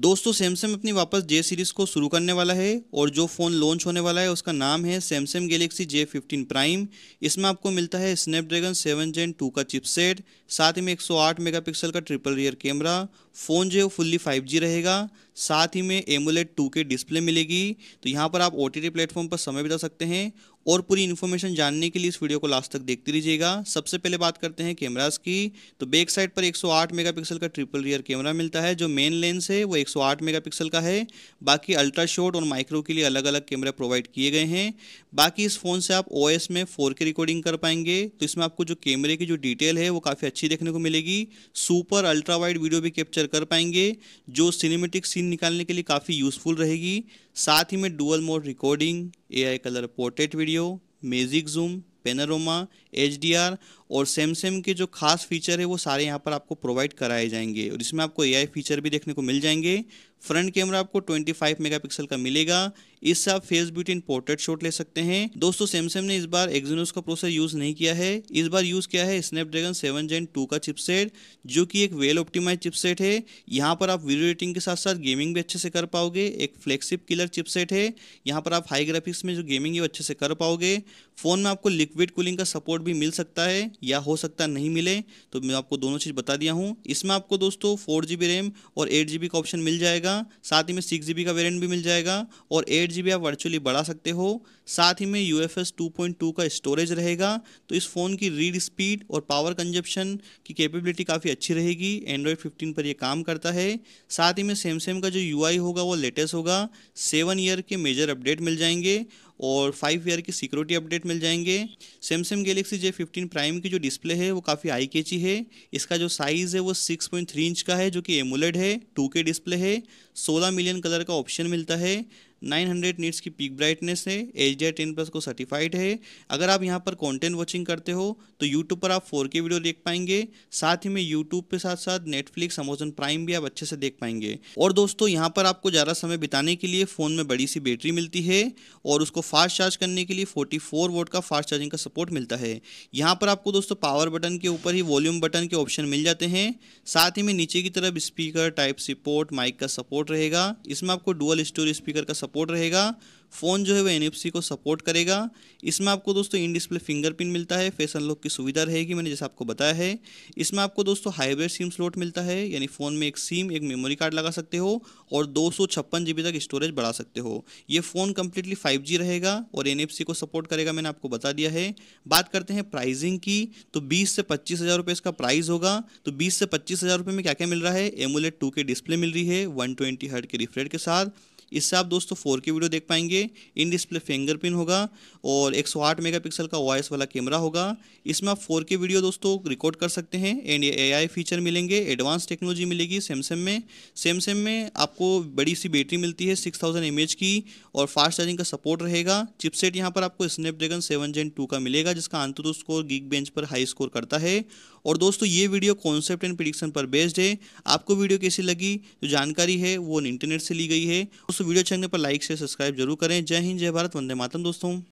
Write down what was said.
दोस्तों सैमसंग अपनी वापस जे सीरीज़ को शुरू करने वाला है और जो फ़ोन लॉन्च होने वाला है उसका नाम है Samsung Galaxy J fifteen prime इसमें आपको मिलता है स्नैपड्रैगन सेवन जेन टू का चिपसेट साथ ही में 108 मेगापिक्सल का ट्रिपल रियर कैमरा फ़ोन जो है फुल्ली 5G रहेगा साथ ही में एमुलेट e टू के डिस्प्ले मिलेगी तो यहाँ पर आप ओ टी प्लेटफॉर्म पर समय बिता सकते हैं और पूरी इन्फॉर्मेशन जानने के लिए इस वीडियो को लास्ट तक देखते रहिएगा सबसे पहले बात करते हैं कैमराज की तो बैक साइड पर 108 मेगापिक्सल का ट्रिपल रियर कैमरा मिलता है जो मेन लेंस है वो 108 मेगापिक्सल का है बाकी अल्ट्रा शॉट और माइक्रो के लिए अलग अलग कैमरा प्रोवाइड किए गए हैं बाकी इस फ़ोन से आप ओ में फोर रिकॉर्डिंग कर पाएंगे तो इसमें आपको जो कैमरे की जो डिटेल है वो काफ़ी अच्छी देखने को मिलेगी सुपर अल्ट्रा वाइड वीडियो भी कैप्चर कर पाएंगे जो सिनेमेटिक सीन सीन निकालने के लिए काफ़ी यूज़फुल रहेगी साथ ही में dual mode recording AI colour portrait video magic zoom panorama H और सैमसंग के जो खास फीचर है वो सारे यहाँ पर आपको प्रोवाइड कराए जाएंगे और इसमें आपको एआई फीचर भी देखने को मिल जाएंगे फ्रंट कैमरा आपको 25 मेगापिक्सल का मिलेगा इससे आप face beauty in portrait shot ले सकते हैं दोस्तों सैमसंग ने इस बार एक्जीनोस का प्रोसेसर यूज नहीं किया है इस बार यूज किया है स्नैपड्रैगन 7 जेन 2 का चिपसेट जो कि एक वेल ऑप्टिमाइज चिपसेट है यहाँ पर आप वीडियो एडिटिंग के साथ साथ गेमिंग भी अच्छे से कर पाओगे एक फ्लेक्सिप किलर चिपसेट है यहाँ पर आप हाई ग्राफिक्स में जो गेमिंग है वो अच्छे से कर पाओगे फोन में आपको लिक्विड कूलिंग का सपोर्ट भी मिल सकता है या हो सकता नहीं मिले तो मैं आपको दोनों चीज़ बता दिया हूँ इसमें आपको दोस्तों फोर रैम और एट का ऑप्शन मिल जाएगा जाएगा साथ ही में सिक्स जी का वेरिएंट भी मिल जाएगा और एट जी आप वर्चुअली बढ़ा सकते हो साथ ही में U F two point two का स्टोरेज रहेगा तो इस फ़ोन की रीड स्पीड और पावर कंजप्शन की कैपेबिलिटी काफ़ी अच्छी रहेगी एंड्रॉयड फिफ्टीन पर यह काम करता है साथ ही में सैमसंग का जो यू होगा वो लेटेस्ट होगा सेवन ईयर के मेजर अपडेट मिल जाएंगे और फाइव ईयर की सिक्योरिटी अपडेट मिल जाएंगे Samsung Galaxy J fifteen prime की जो डिस्प्ले है वो काफ़ी आई ची है इसका जो साइज़ है वो सिक्स पॉइंट थ्री इंच का है जो कि एमुलेड है टू के डिस्प्ले है सोलह मिलियन कलर का ऑप्शन मिलता है 900 नीट्स की पीक ब्राइटनेस है एच डी टेन प्लस को सर्टिफाइड है अगर आप यहाँ पर कंटेंट वॉचिंग करते हो तो यूट्यूब पर आप 4K वीडियो देख पाएंगे साथ ही में यूट्यूब के साथ साथ नेटफ्लिक्स अमेजन प्राइम भी आप अच्छे से देख पाएंगे और दोस्तों यहाँ पर आपको ज़्यादा समय बिताने के लिए फ़ोन में बड़ी सी बैटरी मिलती है और उसको फास्ट चार्ज करने के लिए फोर्टी फोर का फास्ट चार्जिंग का सपोर्ट मिलता है यहाँ पर आपको दोस्तों पावर बटन के ऊपर ही वॉल्यूम बटन के ऑप्शन मिल जाते हैं साथ ही में नीचे की तरफ speaker type C port mic का सपोर्ट रहेगा इसमें आपको डुअल स्टोरी स्पीकर का सपोर्ट सपोर्ट रहेगा फ़ोन जो है वो एन को सपोर्ट करेगा इसमें आपको दोस्तों इन डिस्प्ले फिंगरप्रिंट मिलता है फेस अनलॉक की सुविधा रहेगी मैंने जैसा आपको बताया है इसमें आपको दोस्तों हाइब्रिड सिम स्लॉट मिलता है यानी फ़ोन में एक सिम एक मेमोरी कार्ड लगा सकते हो और दो सौ तक स्टोरेज बढ़ा सकते हो ये फ़ोन कम्प्लीटली फाइव रहेगा और एन को सपोर्ट करेगा मैंने आपको बता दिया है बात करते हैं प्राइजिंग की तो बीस से पच्चीस हज़ार इसका प्राइस होगा तो बीस से पच्चीस हज़ार में क्या क्या मिल रहा है एमुलेट टू के डिस्प्ले मिल रही है वन ट्वेंटी के रिफ्रेड के साथ इससे आप दोस्तों फोर के वीडियो देख पाएंगे इन डिस्प्ले फिंगरप्रिंट होगा और 108 मेगापिक्सल का वॉइस वाला कैमरा होगा इसमें आप फोर के वीडियो दोस्तों रिकॉर्ड कर सकते हैं एंड ए आई फीचर मिलेंगे एडवांस टेक्नोलॉजी मिलेगी सैमसंग में सैमसंग में आपको बड़ी सी बैटरी मिलती है सिक्स थाउजेंड की और फास्ट चार्जिंग का सपोर्ट रहेगा चिपसेट यहाँ पर आपको स्नैपड्रैगन सेवन जेन टू का मिलेगा जिसका अंतुतु स्कोर गीक बेंच पर हाई स्कोर करता है और दोस्तों ये वीडियो कॉन्सेप्ट एंड प्रिडिक्शन पर बेस्ड है आपको वीडियो कैसी लगी जो जानकारी है वो इंटरनेट से ली गई है उस दोस्तों वीडियो लगने पर लाइक से सब्सक्राइब जरूर करें जय हिंद जय भारत वंदे मातम दोस्तों